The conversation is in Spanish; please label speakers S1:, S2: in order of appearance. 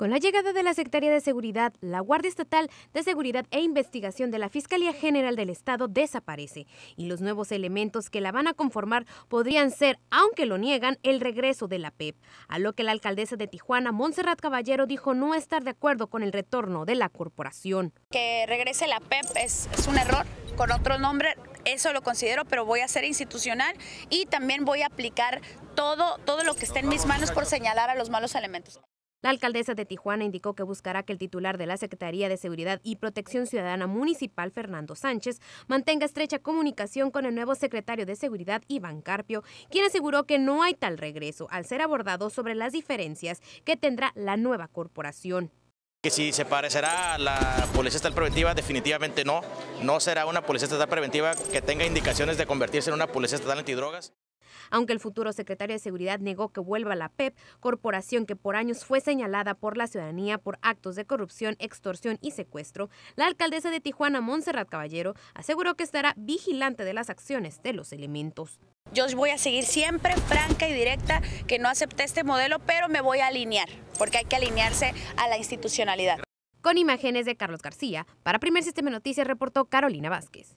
S1: Con la llegada de la Secretaría de Seguridad, la Guardia Estatal de Seguridad e Investigación de la Fiscalía General del Estado desaparece y los nuevos elementos que la van a conformar podrían ser, aunque lo niegan, el regreso de la PEP, e a lo que la alcaldesa de Tijuana, Montserrat Caballero, dijo no estar de acuerdo con el retorno de la corporación.
S2: Que regrese la PEP e es, un error, con otro nombre eso lo considero, pero voy a ser institucional y también voy a aplicar todo, todo lo que esté en mis manos por señalar a los malos elementos.
S1: La alcaldesa de Tijuana indicó que buscará que el titular de la Secretaría de Seguridad y Protección Ciudadana Municipal, Fernando Sánchez, mantenga estrecha comunicación con el nuevo secretario de Seguridad, Iván Carpio, quien aseguró que no hay tal regreso al ser abordado sobre las diferencias que tendrá la nueva corporación.
S3: Que si se parecerá a la policía estatal preventiva, definitivamente no. No será una policía estatal preventiva que tenga indicaciones de convertirse en una policía estatal antidrogas.
S1: Aunque el futuro secretario de Seguridad negó que vuelva la PEP, e corporación que por años fue señalada por la ciudadanía por actos de corrupción, extorsión y secuestro, la alcaldesa de Tijuana, Montserrat Caballero, aseguró que estará vigilante de las acciones de los elementos. Yo voy a seguir siempre franca y directa que no acepté este modelo, pero me voy a alinear, porque hay que alinearse a la institucionalidad. Con imágenes de Carlos García, para Primer Sistema Noticias reportó Carolina Vázquez.